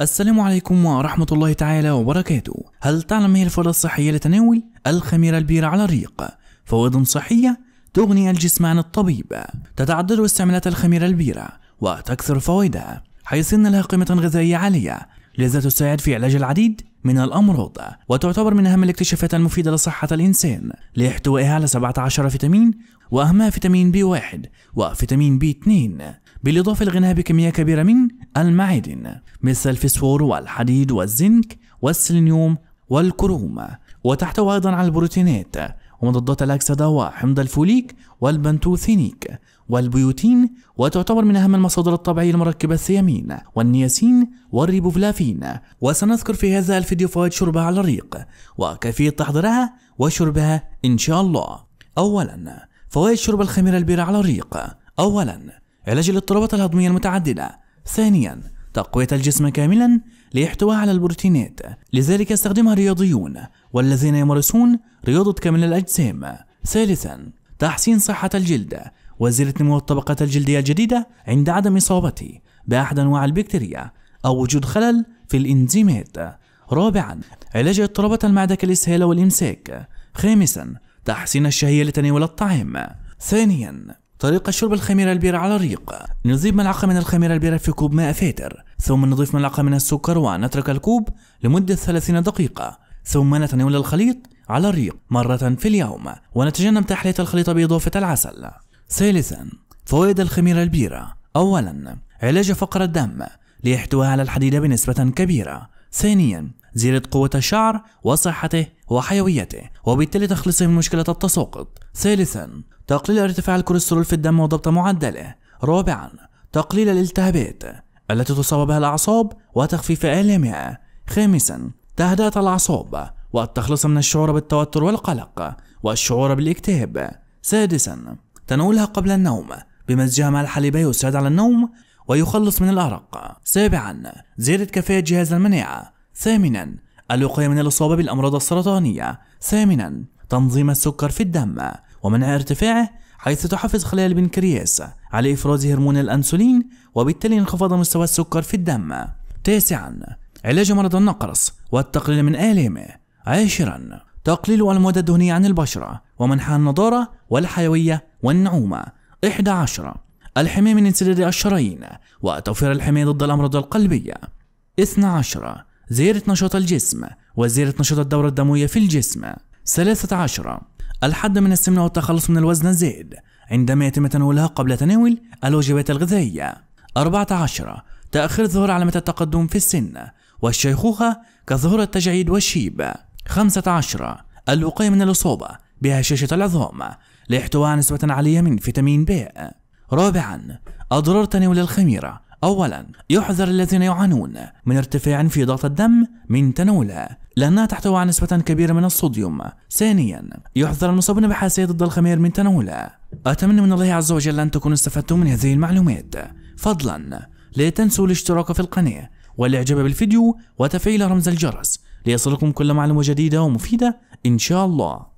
السلام عليكم ورحمة الله تعالى وبركاته هل تعلم ما هي الفوائد الصحية لتناول الخميرة البيرة على الريق؟ فوائد صحية تغني الجسم عن الطبيب تتعدد استعمالات الخميرة البيرة وتكثر فوائدها حيث إن لها قيمة غذائية عالية لذا تساعد في علاج العديد من الأمراض وتعتبر من أهم الاكتشافات المفيدة لصحة الإنسان لاحتوائها على 17 فيتامين وأهمها فيتامين بي 1 وفيتامين بي 2 بالإضافة لغناها بكمية كبيرة من المعادن مثل الفسفور والحديد والزنك والسيلينيوم والكروم وتحتوي أيضا على البروتينات ومضادات الأكسدة وحمض الفوليك والبنتوثينيك والبيوتين وتعتبر من أهم المصادر الطبيعية لمركب الثيامين والنياسين والريبوفلافين وسنذكر في هذا الفيديو فوائد شربها على الريق وكيفية تحضيرها وشربها إن شاء الله أولا فوائد شرب الخميرة البيرة على الريق أولا علاج الاضطرابات الهضمية المتعددة ثانيا تقوية الجسم كاملا ليحتوى على البروتينات لذلك يستخدمها الرياضيون والذين يمارسون رياضة كامل الأجسام ثالثا تحسين صحة الجلد وزيادة نمو الطبقة الجلدية الجديدة عند عدم إصابته بأحد أنواع البكتيريا أو وجود خلل في الإنزيمات رابعا علاج اضطرابات المعدة كالإسهال والإمساك خامسا تحسين الشهية لتناول الطعام ثانيا طريقة شرب الخميرة البيرة على الريق نضيف ملعقة من الخميرة البيرة في كوب ماء فاتر ثم نضيف ملعقة من السكر ونترك الكوب لمدة 30 دقيقة ثم نتناول الخليط على الريق مرة في اليوم ونتجنب تحلية الخليط بإضافة العسل ثالثا فوائد الخميرة البيرة أولا علاج فقر الدم ليحتويها على الحديد بنسبة كبيرة ثانيا زيادة قوة الشعر وصحته وحيويته وبالتالي تخلصه من مشكلة التساقط ثالثا تقليل ارتفاع الكوليسترول في الدم وضبط معدله رابعا تقليل الالتهابات التي تصاب بها الأعصاب وتخفيف آلامها خامسا تهدئة الأعصاب والتخلص من الشعور بالتوتر والقلق والشعور بالاكتئاب سادسا تناولها قبل النوم بمزجها مع الحليب يساعد على النوم ويخلص من الأرق سابعا زيادة كفاءة جهاز المناعة ثامنا الوقاية من الإصابة بالأمراض السرطانية ثامنا تنظيم السكر في الدم ومنع ارتفاعه حيث تحفز خلايا البنكرياس على إفراز هرمون الأنسولين وبالتالي انخفاض مستوى السكر في الدم تاسعا علاج مرض النقرس والتقليل من آلامه عاشرا تقليل المواد الدهنية عن البشرة ومنحها النضارة والحيوية والنعومة 11 الحماية من انسداد الشرايين وتوفير الحماية ضد الأمراض القلبية 12 زيادة نشاط الجسم وزيادة نشاط الدورة الدموية في الجسم 13 الحد من السمنة والتخلص من الوزن الزائد عندما يتم تناولها قبل تناول الوجبات الغذائية 14 تأخير ظهور علامة التقدم في السن والشيخوخة كظهور التجعيد والشيب 15 الوقاية من الإصابة بهشاشة العظام لاحتواء نسبة عالية من فيتامين ب رابعا أضرار تناول الخميرة أولا يحذر الذين يعانون من ارتفاع في ضغط الدم من تناوله لأنها تحتوي على نسبة كبيرة من الصوديوم ثانيا يحذر المصابون بحساسية ضد الخمير من تناوله أتمنى من الله عز وجل أن تكونوا استفدتم من هذه المعلومات فضلا لا تنسوا الاشتراك في القناة والاعجاب بالفيديو وتفعيل رمز الجرس ليصلكم كل معلومة جديدة ومفيدة إن شاء الله